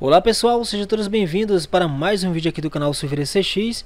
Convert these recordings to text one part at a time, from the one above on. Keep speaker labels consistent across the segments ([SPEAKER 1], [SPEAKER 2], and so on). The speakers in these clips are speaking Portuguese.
[SPEAKER 1] Olá pessoal, sejam todos bem-vindos para mais um vídeo aqui do canal Silveira CX.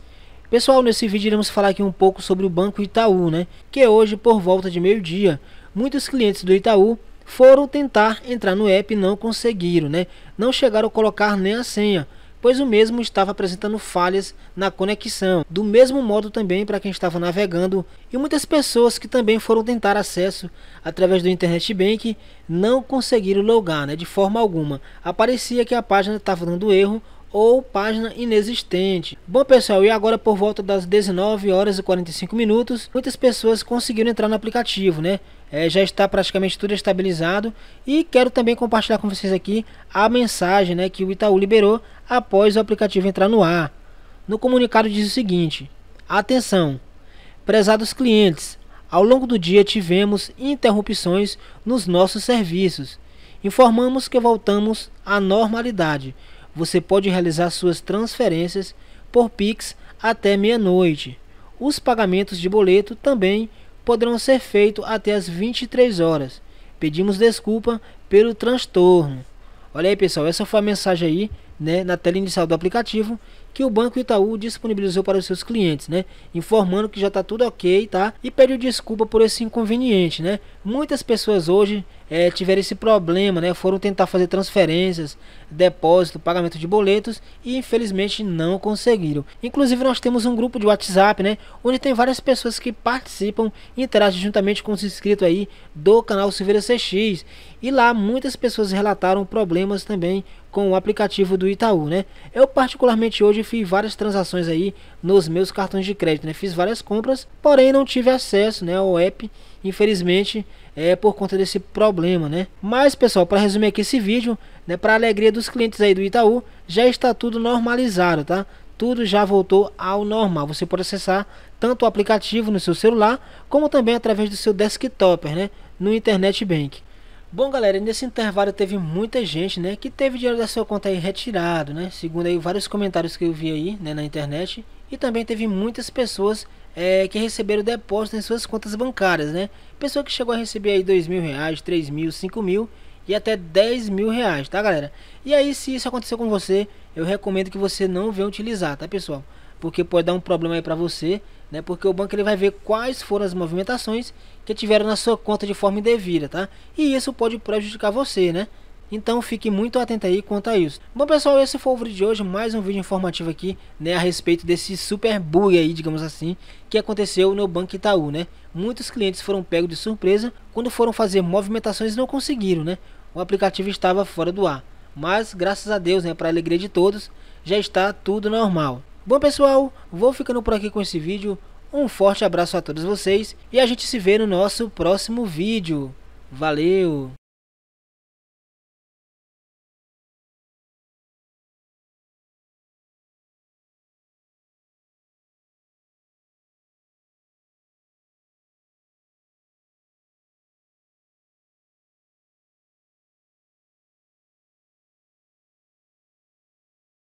[SPEAKER 1] Pessoal, nesse vídeo iremos falar aqui um pouco sobre o Banco Itaú, né? Que é hoje, por volta de meio-dia, muitos clientes do Itaú foram tentar entrar no app e não conseguiram, né? Não chegaram a colocar nem a senha pois o mesmo estava apresentando falhas na conexão. Do mesmo modo também para quem estava navegando e muitas pessoas que também foram tentar acesso através do Internet Bank não conseguiram logar né, de forma alguma. Aparecia que a página estava dando erro ou página inexistente. Bom pessoal, e agora por volta das 19 horas e 45 minutos, muitas pessoas conseguiram entrar no aplicativo, né? É, já está praticamente tudo estabilizado e quero também compartilhar com vocês aqui a mensagem né, que o Itaú liberou após o aplicativo entrar no ar. No comunicado diz o seguinte: Atenção, prezados clientes, ao longo do dia tivemos interrupções nos nossos serviços. Informamos que voltamos à normalidade você pode realizar suas transferências por Pix até meia-noite. Os pagamentos de boleto também poderão ser feitos até as 23 horas. Pedimos desculpa pelo transtorno. Olha aí, pessoal, essa foi a mensagem aí né, na tela inicial do aplicativo que o Banco Itaú disponibilizou para os seus clientes, né, informando que já está tudo ok, tá? E pediu desculpa por esse inconveniente, né? Muitas pessoas hoje é, tiveram esse problema, né? Foram tentar fazer transferências, depósito, pagamento de boletos e infelizmente não conseguiram. Inclusive nós temos um grupo de WhatsApp, né, onde tem várias pessoas que participam e interagem juntamente com os inscritos aí do canal Silveira CX. E lá muitas pessoas relataram problemas também com o aplicativo do Itaú, né? Eu particularmente hoje fiz várias transações aí nos meus cartões de crédito, né? Fiz várias compras, porém não tive acesso, né, ao app, infelizmente, é por conta desse problema, né? Mas, pessoal, para resumir aqui esse vídeo, né, para alegria dos clientes aí do Itaú, já está tudo normalizado, tá? Tudo já voltou ao normal. Você pode acessar tanto o aplicativo no seu celular, como também através do seu desktop, né, no Internet Bank. Bom, galera, nesse intervalo teve muita gente, né, que teve dinheiro da sua conta aí retirado, né, segundo aí vários comentários que eu vi aí, né, na internet, e também teve muitas pessoas é, que receberam depósito em suas contas bancárias, né, pessoa que chegou a receber aí dois mil reais, três mil, cinco mil e até dez mil reais, tá, galera? E aí, se isso aconteceu com você, eu recomendo que você não venha utilizar, tá, pessoal? Porque pode dar um problema aí para você, né? Porque o banco ele vai ver quais foram as movimentações que tiveram na sua conta de forma indevida, tá? E isso pode prejudicar você, né? Então fique muito atento aí quanto a isso. Bom pessoal, esse foi o vídeo de hoje, mais um vídeo informativo aqui, né, a respeito desse super bug aí, digamos assim, que aconteceu no Banco Itaú, né? Muitos clientes foram pegos de surpresa quando foram fazer movimentações e não conseguiram, né? O aplicativo estava fora do ar. Mas graças a Deus, né, para alegria de todos, já está tudo normal. Bom pessoal, vou ficando por aqui com esse vídeo. Um forte abraço a todos vocês e a gente se vê no nosso próximo vídeo. Valeu!